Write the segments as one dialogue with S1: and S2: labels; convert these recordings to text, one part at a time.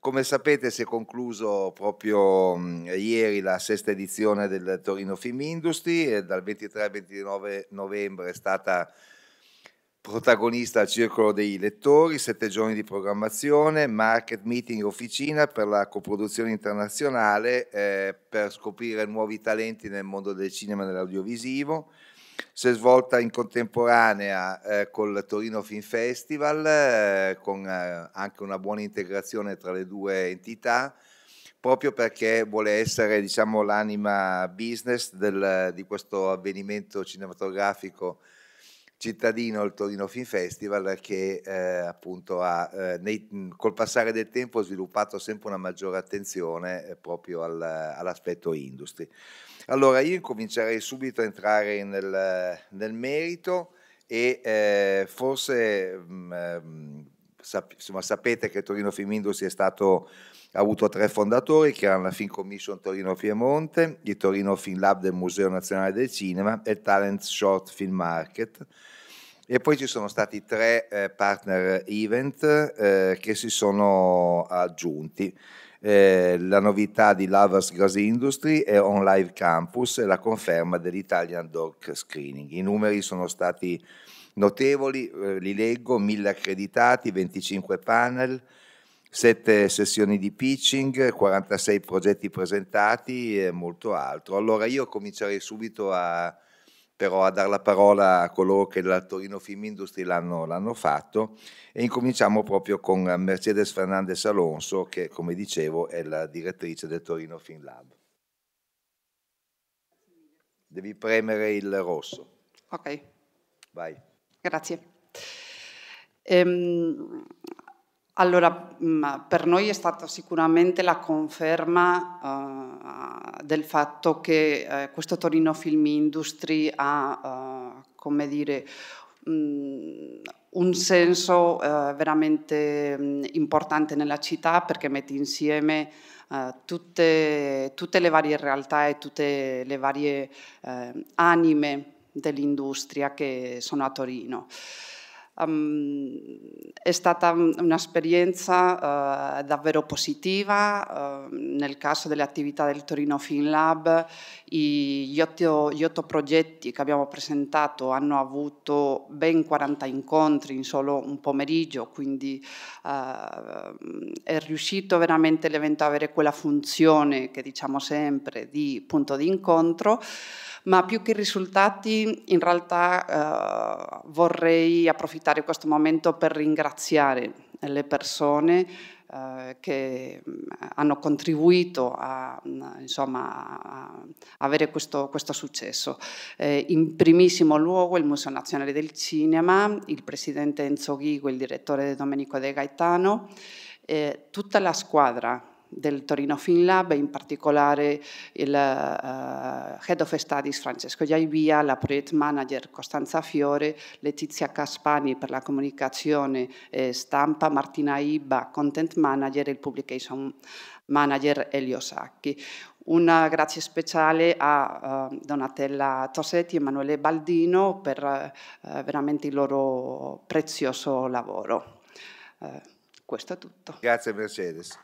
S1: Come sapete si è concluso proprio mh, ieri la sesta edizione del Torino Film Industry e dal 23 al 29 novembre è stata protagonista al Circolo dei Lettori, sette giorni di programmazione, market meeting officina per la coproduzione internazionale eh, per scoprire nuovi talenti nel mondo del cinema e dell'audiovisivo si è svolta in contemporanea eh, col Torino Film Festival, eh, con eh, anche una buona integrazione tra le due entità, proprio perché vuole essere diciamo, l'anima business del, di questo avvenimento cinematografico cittadino il Torino Film Festival che eh, appunto ha, eh, nei, col passare del tempo sviluppato sempre una maggiore attenzione eh, proprio al, all'aspetto industry. Allora io incomincerei subito a entrare nel, nel merito e eh, forse mh, ehm, sap- insomma, sapete che Torino Film Industry è stato ha avuto tre fondatori che erano la Film Commission Torino Piemonte, il Torino Film Lab del Museo Nazionale del Cinema e il Talent Short Film Market. E poi ci sono stati tre eh, partner event eh, che si sono aggiunti. Eh, la novità di Lovers Grass Industry è On Live Campus e la conferma dell'Italian Dog Screening. I numeri sono stati notevoli, eh, li leggo, 1000 accreditati, 25 panel, 7 sessioni di pitching, 46 progetti presentati e molto altro. Allora io comincerei subito a, però a dare la parola a coloro che la Torino Film Industry l'hanno, l'hanno fatto e incominciamo proprio con Mercedes Fernandez Alonso che come dicevo è la direttrice del Torino Film Lab. Devi premere il rosso. Ok. Vai.
S2: Grazie. Ehm, allora, mm, per noi è stata sicuramente la conferma uh, del fatto che uh, questo Torino Film Industry ha, uh, come dire, mm, un senso veramente mm, importante nella città perché mette insieme tutte, tutte, le varie realtà e tutte le varie anime dell'industria che sono a Torino. Um, è stata un'esperienza uh, davvero positiva, uh, nel caso delle attività del Torino FinLab gli otto, gli otto progetti che abbiamo presentato hanno avuto ben 40 incontri in solo un pomeriggio, quindi uh, è riuscito veramente l'evento ad avere quella funzione che diciamo sempre di punto di incontro ma più che risultati in realtà eh, vorrei approfittare questo momento per ringraziare le persone eh, che mm, hanno contribuito a, mm, insomma, a avere questo, questo successo. Eh, in primissimo luogo il Museo Nazionale del Cinema, il presidente Enzo Ghigo, il direttore Domenico De Gaetano, eh, tutta la squadra del Torino FinLab, in particolare il uh, Head of Studies Francesco Giaivia, la Project Manager Costanza Fiore, Letizia Caspani per la comunicazione e stampa, Martina Iba, Content Manager e il Publication Manager Elio Sacchi. Un grazie speciale a uh, Donatella Tosetti e Emanuele Baldino per uh, veramente il loro prezioso lavoro. questo è
S1: tutto. Grazie Mercedes.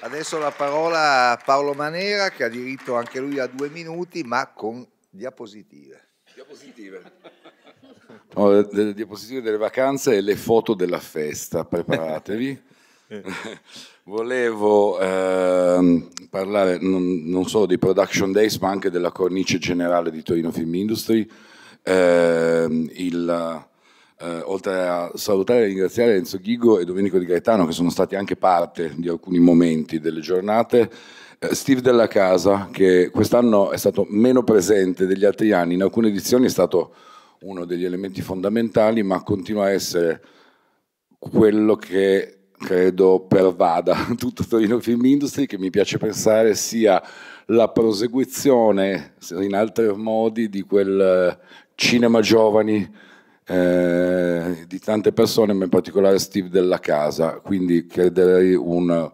S1: Adesso la parola a Paolo Manera che ha diritto anche lui a due minuti ma con diapositive. Diapositive.
S3: No, le diapositive delle vacanze e le foto della festa, preparatevi. Eh. Volevo eh, parlare non, non, solo di Production Days ma anche della cornice generale di Torino Film Industry. Eh, il, eh, oltre a salutare e ringraziare Enzo Ghigo e Domenico Di Gaetano che sono stati anche parte di alcuni momenti delle giornate, eh, Steve Della Casa che quest'anno è stato meno presente degli altri anni, in alcune edizioni è stato uno degli elementi fondamentali ma continua a essere quello che credo pervada tutto Torino Film Industry, che mi piace pensare sia la proseguizione in altri modi di quel eh, cinema giovani eh, di tante persone, ma in particolare Steve della Casa, quindi chiederei un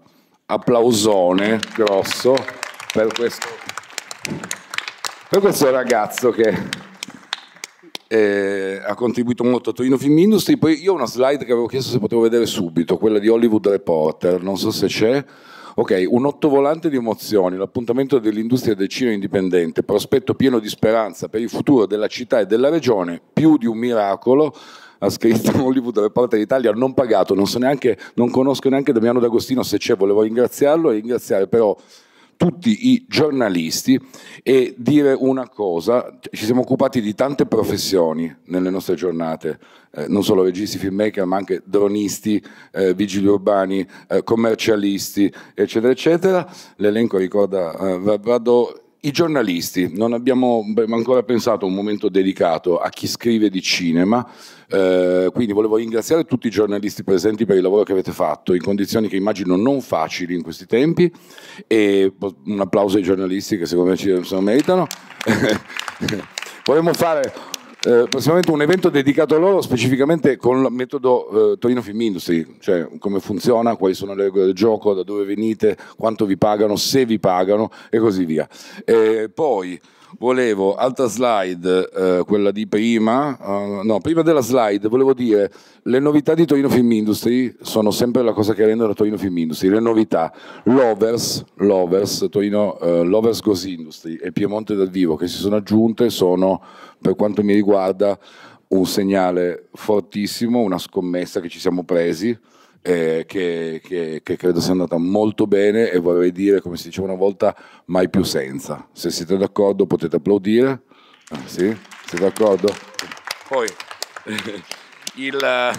S3: applausone grosso per questo, per questo ragazzo che eh, ha contribuito molto a Torino Film Industry, poi io ho una slide che avevo chiesto se potevo vedere subito, quella di Hollywood Reporter, non so se c'è. Ok, un ottovolante di emozioni, l'appuntamento dell'industria del cinema indipendente, prospetto pieno di speranza per il futuro della città e della regione, più di un miracolo, ha scritto Hollywood Reporter Italia, non pagato, non, so neanche, non conosco neanche Damiano D'Agostino, se c'è volevo ringraziarlo e ringraziare però tutti i giornalisti e dire una cosa, ci siamo occupati di tante professioni nelle nostre giornate, eh, non solo registi, filmmaker, ma anche dronisti, eh, vigili urbani, eh, commercialisti, eccetera, eccetera. L'elenco ricorda eh, Vado, i giornalisti, non abbiamo ancora pensato a un momento dedicato a chi scrive di cinema, eh, quindi volevo ringraziare tutti i giornalisti presenti per il lavoro che avete fatto, in condizioni che immagino non facili in questi tempi, e un applauso ai giornalisti che secondo me ci meritano. Vorremmo fare eh, prossimamente un evento dedicato a loro specificamente con il metodo eh, Torino Film Industry, cioè come funziona, quali sono le regole del gioco, da dove venite, quanto vi pagano, se vi pagano e così via. Eh, poi volevo, altra slide, eh, quella di prima, uh, no, prima della slide volevo dire, le novità di Torino Film Industry sono sempre la cosa che rende la Torino Film Industry, le novità, Lovers, Lovers, Torino, uh, Lovers Goes Industry e Piemonte dal vivo che si sono aggiunte sono, per quanto mi riguarda, un segnale fortissimo, una scommessa che ci siamo presi, eh, che, che, che, credo sia andata molto bene e vorrei dire, come si diceva una volta, mai più senza. Se siete d'accordo potete applaudire. Ah, sì? Siete d'accordo? Poi, il, eh,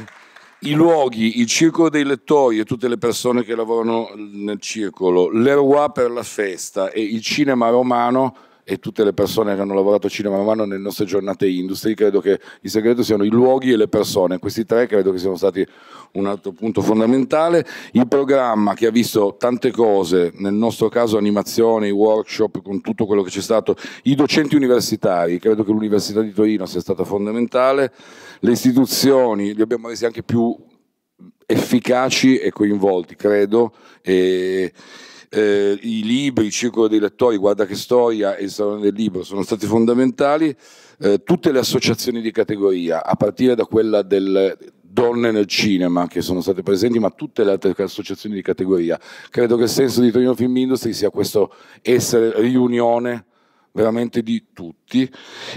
S3: i luoghi, il circolo dei lettori e tutte le persone che lavorano nel circolo, l'Eroi per la festa e il cinema romano e tutte le persone che hanno lavorato cinema a mano nelle nostre giornate industry, credo che il segreto siano i luoghi e le persone. Questi tre credo che siano stati un altro punto fondamentale. Il programma che ha visto tante cose, nel nostro caso animazioni, workshop, con tutto quello che c'è stato, i docenti universitari, credo che l'Università di Torino sia stata fondamentale, le istituzioni, li abbiamo resi anche più efficaci e coinvolti, credo. E eh, i libri, il circolo dei lettori, Guarda che storia e il Salone del Libro sono stati fondamentali, eh, tutte le associazioni di categoria, a partire da quella del donne nel cinema che sono state presenti, ma tutte le altre associazioni di categoria. Credo che il senso di Torino Film Industry sia questo essere riunione veramente di tutti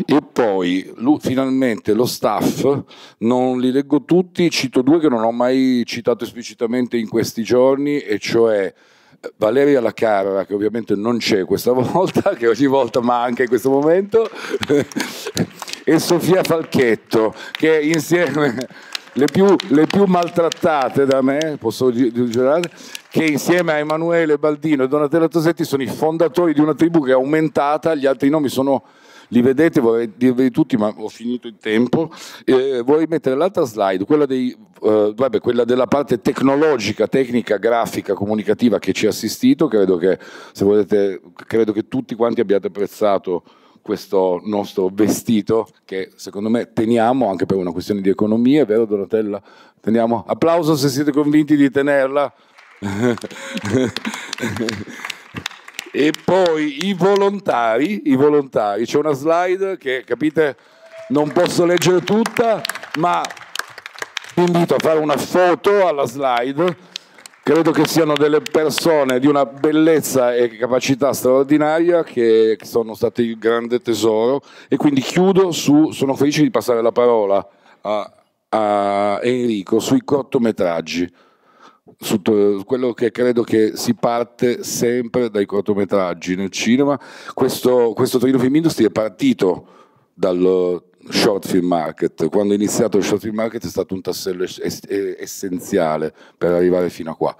S3: e poi lui, finalmente lo staff non li leggo tutti cito due che non ho mai citato esplicitamente in questi giorni e cioè Valeria Lacarra, che ovviamente non c'è questa volta, che ogni volta manca in questo momento, e Sofia Falchetto, che insieme... Le più, le più, maltrattate da me, posso giurare, che insieme a Emanuele Baldino e Donatella Tosetti sono i fondatori di una tribù che è aumentata, gli altri nomi sono, li vedete, vorrei dirveli tutti, ma ho finito il tempo. Eh, vorrei mettere l'altra slide, quella dei eh, vabbè, quella della parte tecnologica, tecnica, grafica, comunicativa che ci ha assistito, credo che, volete, credo che tutti quanti abbiate apprezzato questo nostro vestito che secondo me teniamo anche per una questione di economia, vero Donatella? Teniamo. Applauso se siete convinti di tenerla. e poi i volontari, i volontari, c'è una slide che capite non posso leggere tutta, ma vi invito a fare una foto alla slide. Credo che siano delle persone di una bellezza e capacità straordinaria che sono state il grande tesoro e quindi chiudo su, sono felice di passare la parola a, a Enrico sui cortometraggi su quello che credo che si parte sempre dai cortometraggi nel cinema. Questo, questo Torino Film Industry è partito dal, short film market. Quando è iniziato il short film market è stato un tassello es essenziale per arrivare fino a qua.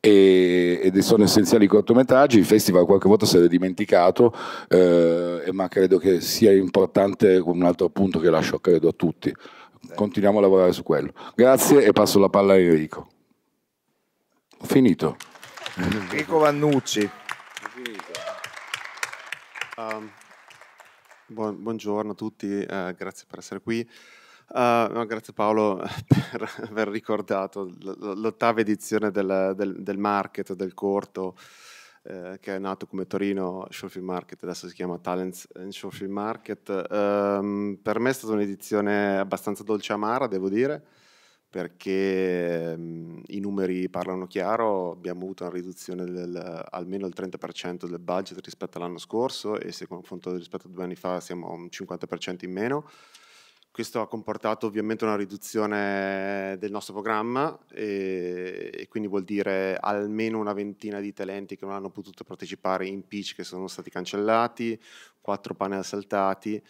S3: E, ed sono essenziali i cortometraggi, il festival qualche volta se l'è dimenticato, eh, ma credo che sia importante un altro punto che lascio credo a tutti. Continuiamo a lavorare su quello. Grazie e passo la palla a Enrico. Ho finito. Enrico Vannucci.
S4: Um buongiorno a tutti, eh, grazie per essere qui. Uh, no, grazie Paolo per aver ricordato l'ottava edizione del, del, del, market, del corto, eh, che è nato come Torino Showfield Market, adesso si chiama Talents and Showfield Market. Um, per me è stata un'edizione abbastanza dolce amara, devo dire, perché mh, ehm, i numeri parlano chiaro, abbiamo avuto una riduzione del, almeno del 30% del budget rispetto all'anno scorso e se confronto rispetto a due anni fa siamo a un 50% in meno. Questo ha comportato ovviamente una riduzione del nostro programma e, e, quindi vuol dire almeno una ventina di talenti che non hanno potuto partecipare in pitch che sono stati cancellati, quattro panel saltati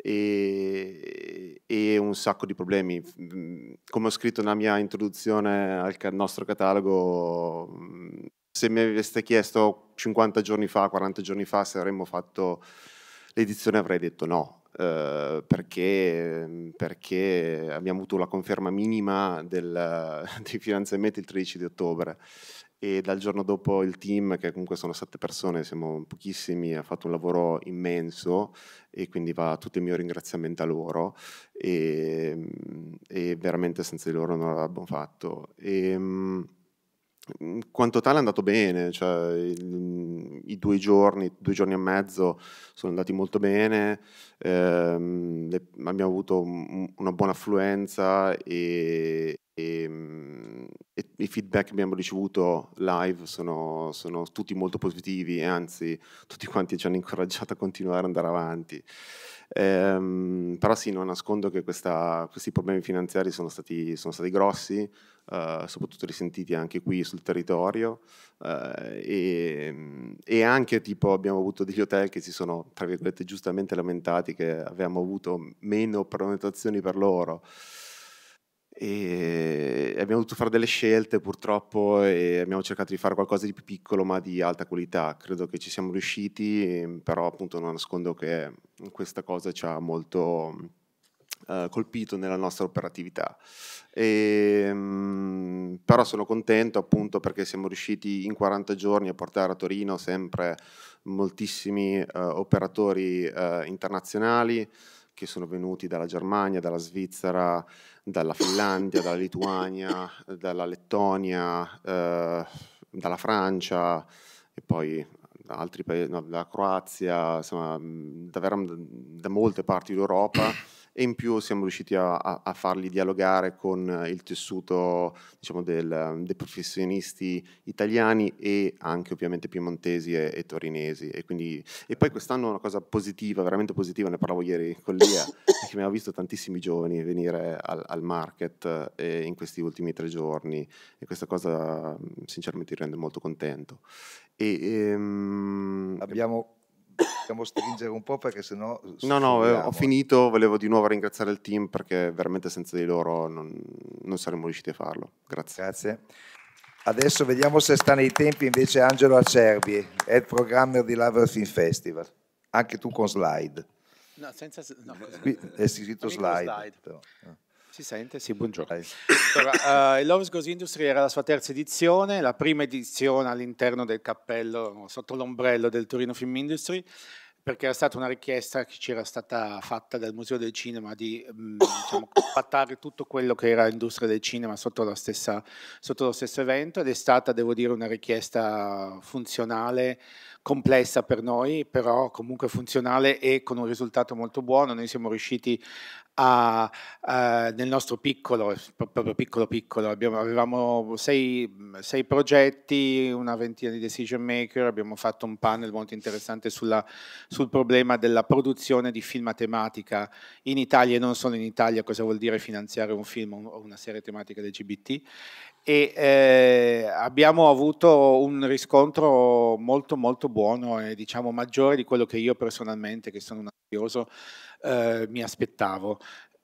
S4: e, e, un sacco di problemi. Mm, come ho scritto nella mia introduzione al nostro catalogo, mm, se mi aveste chiesto 50 giorni fa, 40 giorni fa, se avremmo fatto l'edizione avrei detto no, eh, perché, perché, abbiamo avuto la conferma minima del, dei finanziamenti il 13 di ottobre e dal giorno dopo il team, che comunque sono sette persone, siamo pochissimi, ha fatto un lavoro immenso e quindi va tutto il mio ringraziamento a loro e, mm, e veramente senza di loro non l'avremmo fatto. E, ehm, in mm, quanto tale è andato bene, cioè, il, mm, i due giorni, due giorni e mezzo sono andati molto bene, ehm, le, abbiamo avuto un, una buona affluenza e, e, mm, e, i feedback che abbiamo ricevuto live sono, sono tutti molto positivi e anzi tutti quanti ci hanno incoraggiato a continuare ad andare avanti. Ehm, però sì, non nascondo che questa, questi problemi finanziari sono stati, sono stati grossi, eh, soprattutto risentiti anche qui sul territorio eh, e, e, anche tipo abbiamo avuto degli hotel che si sono, tra virgolette, giustamente lamentati che avevamo avuto meno prenotazioni per loro e abbiamo dovuto fare delle scelte purtroppo e abbiamo cercato di fare qualcosa di più piccolo ma di alta qualità. Credo che ci siamo riusciti, però appunto non nascondo che questa cosa ci ha molto eh, colpito nella nostra operatività. E, ehm, però sono contento appunto perché siamo riusciti in 40 giorni a portare a Torino sempre moltissimi eh, operatori eh, internazionali che sono venuti dalla Germania, dalla Svizzera, dalla Finlandia, dalla Lituania, dalla Lettonia, eh, dalla Francia e poi da altri paesi, no, dalla Croazia, insomma, mm, davvero mm, da molte parti d'Europa e in più siamo riusciti a, a, a farli dialogare con eh, il tessuto diciamo, del, ehm, dei professionisti italiani e anche ovviamente piemontesi e, e torinesi. E, quindi, e poi quest'anno una cosa positiva, veramente positiva, ne parlavo ieri con Lia, che abbiamo visto tantissimi giovani venire al, al market eh, in questi ultimi tre giorni e questa cosa sinceramente ti rende molto contento. E, ehm, Abbiamo
S1: possiamo stringere un po' perché sennò... No, no, eh, ho
S4: finito, volevo di nuovo ringraziare il team perché veramente senza di loro non, non saremmo riusciti a farlo. Grazie. Grazie.
S1: Adesso vediamo se sta nei tempi invece Angelo Acerbi, head programmer di Lover Film Festival, anche tu con slide.
S5: No, senza... No, è scritto slide. slide. Però. Eh. Si sente? Sì, buongiorno. Allora, uh, il Loves Goes Industry era la sua terza edizione, la prima edizione all'interno del cappello, sotto l'ombrello del Torino Film Industry, perché era stata una richiesta che ci era stata fatta dal Museo del Cinema di um, diciamo, tutto quello che era l'industria del cinema sotto, stessa, sotto lo stesso evento ed è stata, devo dire, una richiesta funzionale, complessa per noi, però comunque funzionale e con un risultato molto buono. Noi siamo riusciti a, a, nel nostro piccolo, proprio piccolo piccolo, abbiamo, avevamo sei, sei, progetti, una ventina di decision maker, abbiamo fatto un panel molto interessante sulla, sul problema della produzione di film a tematica in Italia e non solo in Italia, cosa vuol dire finanziare un film o una serie tematica LGBT e eh, abbiamo avuto un riscontro molto molto buono e diciamo maggiore di quello che io personalmente, che sono un studioso, eh, mi aspettavo.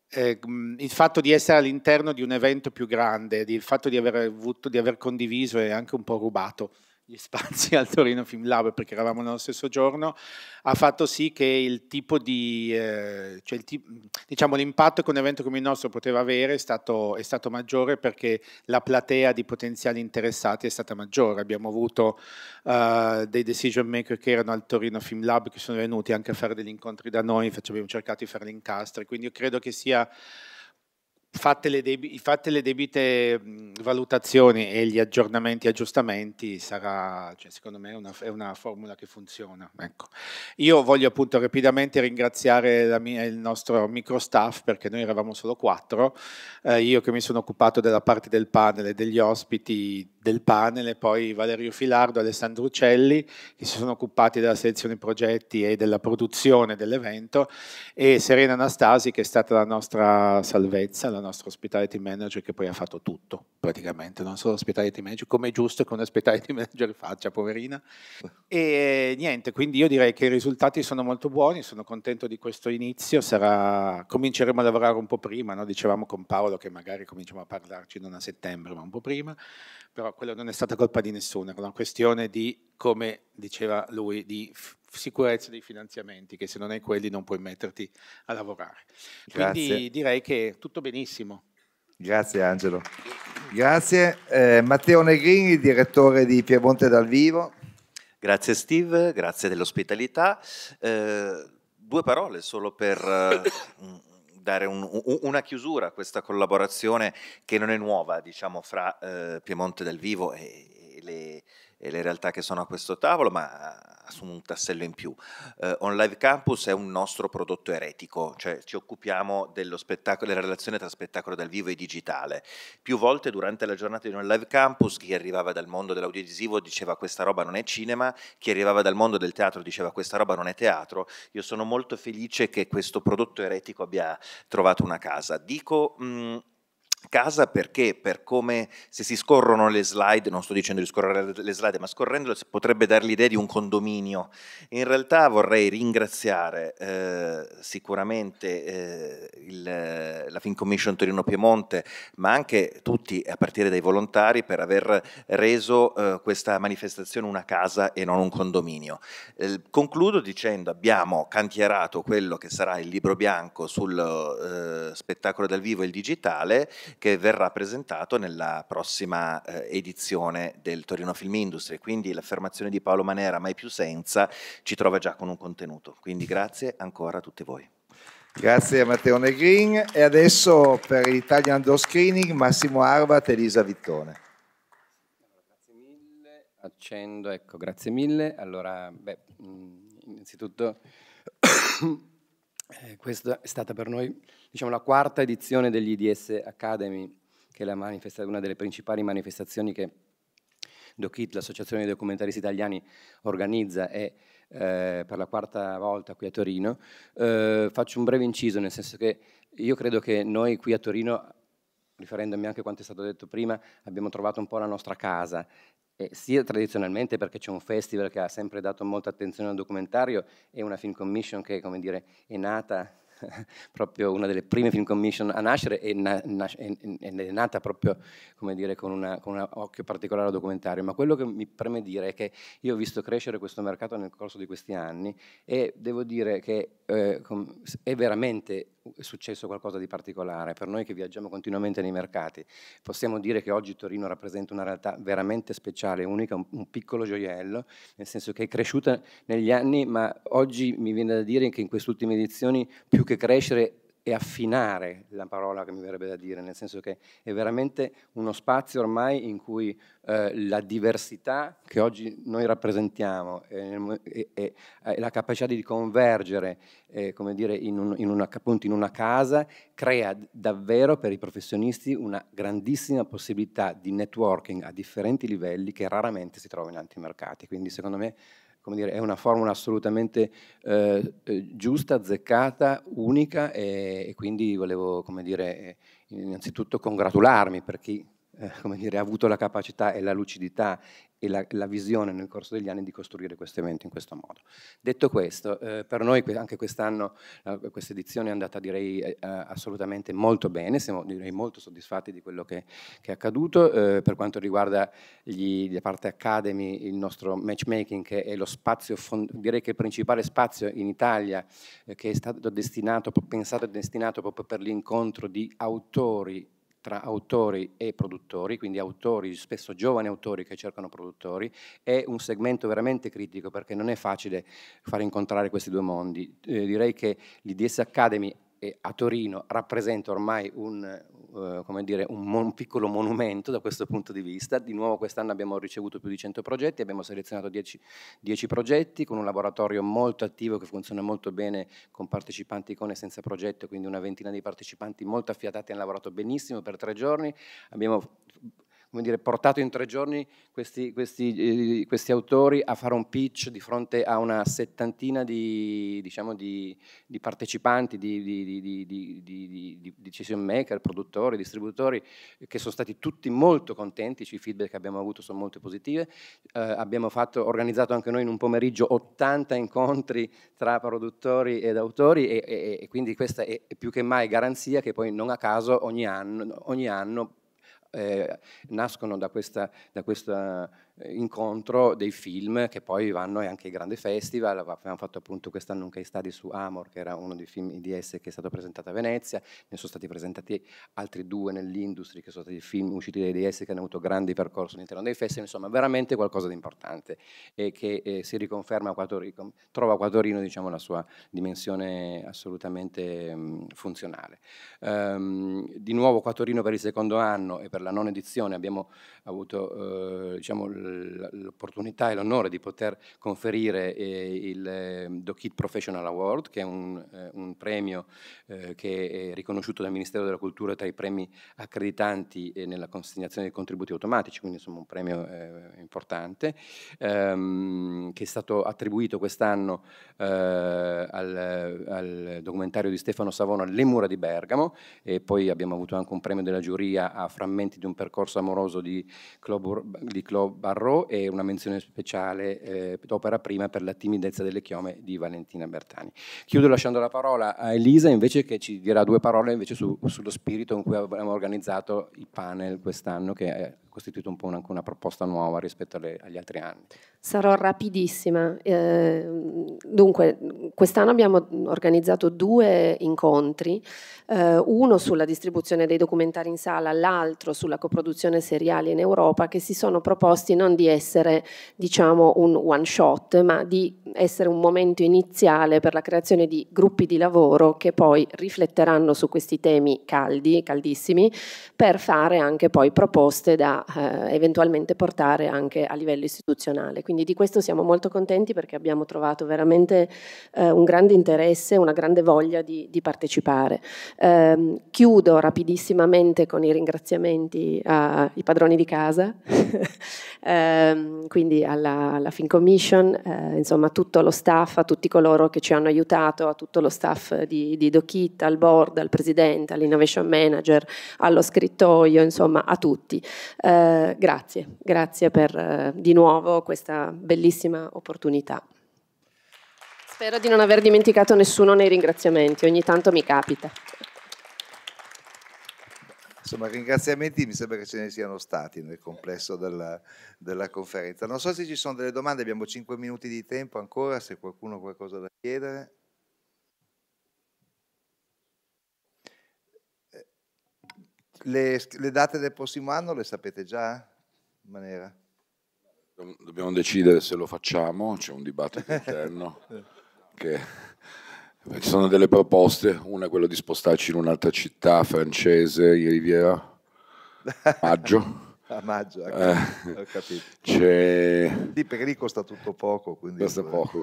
S5: Eh, mm, il fatto di essere all'interno di un evento più grande, il fatto di aver, avuto, di aver condiviso e anche un po' rubato gli spazi al Torino Film Lab perché eravamo nello stesso giorno, ha fatto sì che il tipo di, eh, cioè diciamo, l'impatto che un evento come il nostro poteva avere è stato, è stato, maggiore perché la platea di potenziali interessati è stata maggiore. Abbiamo avuto eh, dei decision maker che erano al Torino Film Lab che sono venuti anche a fare degli incontri da noi, abbiamo cercato di fare l'incastro, quindi io credo che sia... Fatte le, debi- fatte le, debite valutazioni e gli aggiornamenti e aggiustamenti, sarà, cioè, secondo me, una, è una formula che funziona. Ecco. Io voglio appunto rapidamente ringraziare mia, il nostro micro staff perché noi eravamo solo quattro. Eh, io che mi sono occupato della parte del panel e degli ospiti del panel, poi Valerio Filardo, Alessandro Uccelli che si sono occupati della selezione progetti e della produzione dell'evento, e Serena Anastasi che è stata la nostra salvezza, la nostro hospitality manager che poi ha fatto tutto praticamente, non solo hospitality manager, come è giusto che un hospitality manager faccia, poverina. E niente, quindi io direi che i risultati sono molto buoni, sono contento di questo inizio, sarà... cominceremo a lavorare un po' prima, no? dicevamo con Paolo che magari cominciamo a parlarci non a settembre ma un po' prima, però quella non è stata colpa di nessuno, era una questione di, come diceva lui, di sicurezza dei finanziamenti, che se non hai quelli non puoi metterti a lavorare. Quindi direi che tutto benissimo.
S1: Grazie Angelo. Grazie. Eh, Matteo Negrini, direttore di Piemonte dal Vivo.
S6: Grazie Steve, grazie dell'ospitalità. Eh, due parole solo per... Eh, dare un, una chiusura a questa collaborazione che non è nuova, diciamo, fra eh, Piemonte dal Vivo e, e le e le realtà che sono a questo tavolo, ma su un tassello in più. Eh, Online Campus è un nostro prodotto eretico, cioè ci occupiamo dello spettacolo, della relazione tra spettacolo dal vivo e digitale. Più volte durante la giornata di Live Campus chi arrivava dal mondo dell'audiovisivo diceva questa roba non è cinema, chi arrivava dal mondo del teatro diceva questa roba non è teatro. Io sono molto felice che questo prodotto eretico abbia trovato una casa. Dico... Mh, casa perché per come se si scorrono le slide, non sto dicendo di scorrere le slide, ma scorrendole si potrebbe dare l'idea di un condominio. In realtà vorrei ringraziare eh, sicuramente eh, il, la Fin Commission Torino Piemonte, ma anche tutti, a partire dai volontari, per aver reso eh, questa manifestazione una casa e non un condominio. Eh, concludo dicendo abbiamo cantierato quello che sarà il libro bianco sul eh, spettacolo dal vivo e il digitale che verrà presentato nella prossima eh, edizione del Torino Film Industry. Quindi l'affermazione di Paolo Manera, mai più senza, ci trova già con un contenuto. Quindi grazie ancora a tutti voi.
S1: Grazie a Matteo Negrin e adesso per Italian Door Screening Massimo Arbat e Elisa Vittone.
S7: Grazie mille, accendo, ecco, grazie mille. Allora, beh, mm, innanzitutto eh, questa è stata per noi diciamo, la quarta edizione degli IDS Academy, che è manifesta- una delle principali manifestazioni che DoKit, l'Associazione dei documentaristi italiani, organizza e eh, per la quarta volta qui a Torino. Eh, faccio un breve inciso, nel senso che io credo che noi qui a Torino riferendomi anche a quanto è stato detto prima, abbiamo trovato un po' la nostra casa eh, sia tradizionalmente perché c'è un festival che ha sempre dato molta attenzione al documentario e una film commission che come dire, è nata proprio una delle prime film commission a nascere e na, nas, è, è, nata proprio come dire, con, un occhio particolare al documentario ma quello che mi preme dire è che io ho visto crescere questo mercato nel corso di questi anni e devo dire che eh, è veramente successo qualcosa di particolare. Per noi che viaggiamo continuamente nei mercati, possiamo dire che oggi Torino rappresenta una realtà veramente speciale, unica, un, un piccolo gioiello, nel senso che è cresciuta negli anni, ma oggi mi viene da dire che in queste ultime edizioni più che crescere e affinare la parola che mi verrebbe da dire, nel senso che è veramente uno spazio ormai in cui eh, la diversità che oggi noi rappresentiamo e, e, e, e la capacità di convergere eh, come dire, in, un, in, una, appunto, in una casa crea davvero per i professionisti una grandissima possibilità di networking a differenti livelli che raramente si trova in altri mercati. Quindi secondo me come dire, è una formula assolutamente eh, eh, giusta, azzeccata, unica e, e quindi volevo, come dire, eh, innanzitutto congratularmi per chi eh, come dire, ha avuto la capacità e la lucidità e la, la, visione nel corso degli anni di costruire questo evento in questo modo. Detto questo, eh, per noi anche quest'anno eh, questa edizione è andata direi eh, eh, assolutamente molto bene, siamo direi molto soddisfatti di quello che, che è accaduto. Eh, per quanto riguarda gli, la parte Academy, il nostro matchmaking che è lo spazio, direi che il principale spazio in Italia che è stato destinato, pensato e destinato proprio per l'incontro di autori tra autori e produttori, quindi autori, spesso giovani autori che cercano produttori, è un segmento veramente critico perché non è facile far incontrare questi due mondi. Eh, direi che l'IDS Academy a Torino rappresenta ormai un, uh, dire, un, mon, un, piccolo monumento da questo punto di vista. Di nuovo quest'anno abbiamo ricevuto più di 100 progetti, abbiamo selezionato 10 progetti con un laboratorio molto attivo che funziona molto bene con partecipanti con e senza progetto, quindi una ventina di partecipanti molto affiatati hanno lavorato benissimo per tre giorni. Abbiamo dire, portato in tre giorni questi, questi, eh, questi, autori a fare un pitch di fronte a una settantina di, diciamo, di, di partecipanti, di, di, decision maker, produttori, distributori, che sono stati tutti molto contenti, i feedback che abbiamo avuto sono molto positivi. Eh, abbiamo fatto, organizzato anche noi in un pomeriggio 80 incontri tra produttori ed autori e, e, e quindi questa è più che mai garanzia che poi non a caso ogni anno, ogni anno eh, nascono da questa, da questa eh, incontro dei film che poi vanno anche ai grandi festival, abbiamo fatto appunto quest'anno un case study su Amor che era uno dei film IDS che è stato presentato a Venezia, ne sono stati presentati altri due nell'industria che sono stati film usciti da IDS che hanno avuto grandi percorsi all'interno dei festival, insomma veramente qualcosa di importante e che eh, si riconferma, trova a Quadorino diciamo la sua dimensione assolutamente mh, mm, funzionale. Um, di nuovo Quadorino per il secondo anno e per la non edizione abbiamo avuto eh, diciamo l'opportunità e l'onore di poter conferire eh, il Dokit ehm, Professional Award, che è un, eh, un premio eh, che è riconosciuto dal Ministero della Cultura tra i premi accreditanti nella consegnazione dei contributi automatici, quindi insomma un premio importante, ehm, che è stato attribuito quest'anno al, al documentario di Stefano Savona Le mura di Bergamo e poi abbiamo avuto anche un premio della giuria a frammenti di un percorso amoroso di Club, di Clo Navarro e una menzione speciale eh, d'opera prima per la timidezza delle chiome di Valentina Bertani. Chiudo lasciando la parola a Elisa invece che ci dirà due parole su, sullo spirito in cui abbiamo organizzato i panel quest'anno che è eh, costituito un po' anche una, una proposta nuova rispetto alle, agli altri anni.
S8: Sarò rapidissima. Eh, dunque, quest'anno abbiamo organizzato due incontri, eh, uno sulla distribuzione dei documentari in sala, l'altro sulla coproduzione seriale in Europa, che si sono proposti non non di essere diciamo un one shot, ma di essere un momento iniziale per la creazione di gruppi di lavoro che poi rifletteranno su questi temi caldi, caldissimi, per fare anche poi proposte da eh, eventualmente portare anche a livello istituzionale. Quindi di questo siamo molto contenti perché abbiamo trovato veramente eh, un grande interesse, una grande voglia di, di partecipare. Eh, chiudo rapidissimamente con i ringraziamenti ai padroni di casa eh, Ehm, quindi alla, alla Commission, eh, insomma a tutto lo staff, a tutti coloro che ci hanno aiutato, a tutto lo staff di, di Dokit, al board, al presidente, all'innovation manager, allo scrittoio, insomma a tutti. Eh, grazie, grazie per eh, di nuovo questa bellissima opportunità. Spero di non aver dimenticato nessuno nei ringraziamenti, ogni tanto mi capita.
S1: Insomma, ringraziamenti mi sembra che ce ne siano stati nel complesso della, della conferenza. Non so se ci sono delle domande, abbiamo 5 minuti di tempo ancora, se qualcuno ha qualcosa da chiedere. Eh, le, le, date del prossimo anno le sapete già? In maniera?
S3: Dobbiamo decidere se lo facciamo, c'è un dibattito interno che ci sono delle proposte, una è quella di spostarci in un'altra città francese, in Riviera, maggio. a maggio, ecco. eh, ho eh, capito. C'è...
S1: Sì, perché lì costa tutto poco.
S3: Quindi... Costa poco.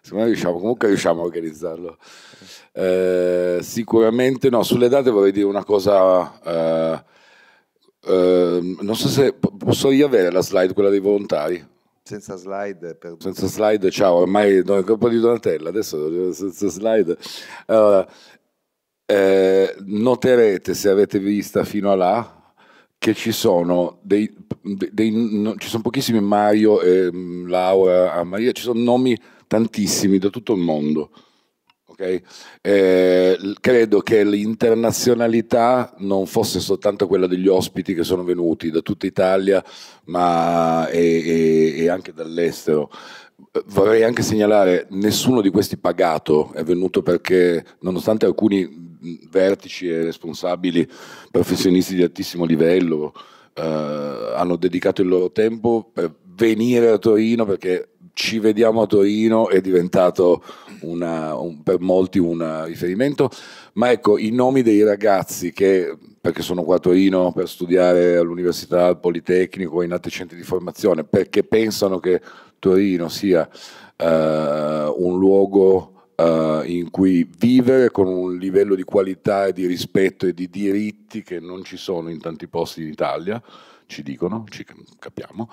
S3: Secondo me riusciamo, comunque riusciamo a organizzarlo. Eh, sicuramente no, sulle date vorrei dire una cosa. Eh, eh non so se posso riavere la slide, quella dei volontari
S1: senza slide. Per...
S3: Senza slide, ciao, ormai no, un po' di Donatella, adesso senza slide. Allora, eh, noterete se avete vista fino a là che ci sono dei, dei no, ci sono pochissimi Mario e mm, Laura Maria, ci sono nomi tantissimi da tutto il mondo. Okay? Eh, credo che l'internazionalità non fosse soltanto quella degli ospiti che sono venuti da tutta Italia ma e, e, e anche dall'estero. Vorrei anche segnalare, nessuno di questi pagato è venuto perché, nonostante alcuni vertici e responsabili professionisti di altissimo livello eh, hanno dedicato il loro tempo per venire a Torino perché ci vediamo a Torino è diventato una, un, per molti un riferimento, ma ecco i nomi dei ragazzi che, perché sono qua a Torino per studiare all'università, al Politecnico, in altri centri di formazione, perché pensano che Torino sia uh, un luogo Uh, in cui vivere con un livello di qualità e di rispetto e di diritti che non ci sono in tanti posti in Italia, ci dicono, ci capiamo.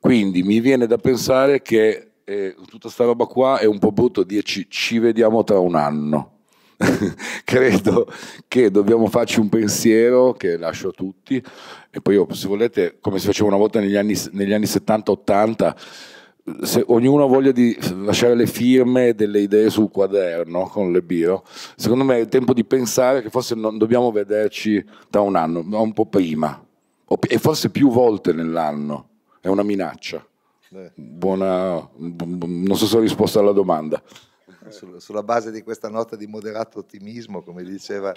S3: Quindi mi viene da pensare che eh, tutta sta roba qua è un po' brutto dirci ci vediamo tra un anno. credo che dobbiamo farci un pensiero che lascio a tutti e poi se volete come si faceva una volta negli anni, negli anni 70-80 se ognuno ha voglia di lasciare le firme delle idee sul quaderno con le bio, secondo me è il tempo di pensare che forse non dobbiamo vederci da un anno, ma un po' prima, e forse più volte nell'anno, è una minaccia. Buona, non so se ho risposto alla domanda.
S1: Sulla base di questa nota di moderato ottimismo, come diceva,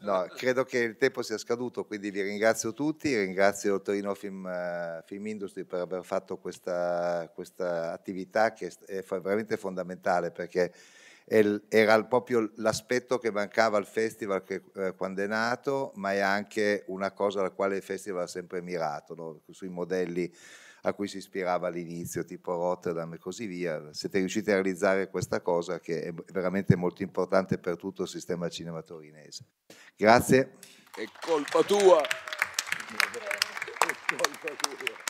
S1: no, credo che il tempo sia scaduto, quindi vi ringrazio tutti, ringrazio Torino Film, eh, Film Industry per aver fatto questa, questa attività che è veramente fondamentale perché era proprio l'aspetto che mancava al festival che, eh, quando è nato, ma è anche una cosa alla quale il festival ha sempre mirato, no? sui modelli a cui si ispirava all'inizio, tipo Rotterdam e così via. Siete riusciti a realizzare questa cosa che è veramente molto importante per tutto il sistema cinematorinese. Grazie.
S3: È colpa tua. È
S1: colpa tua.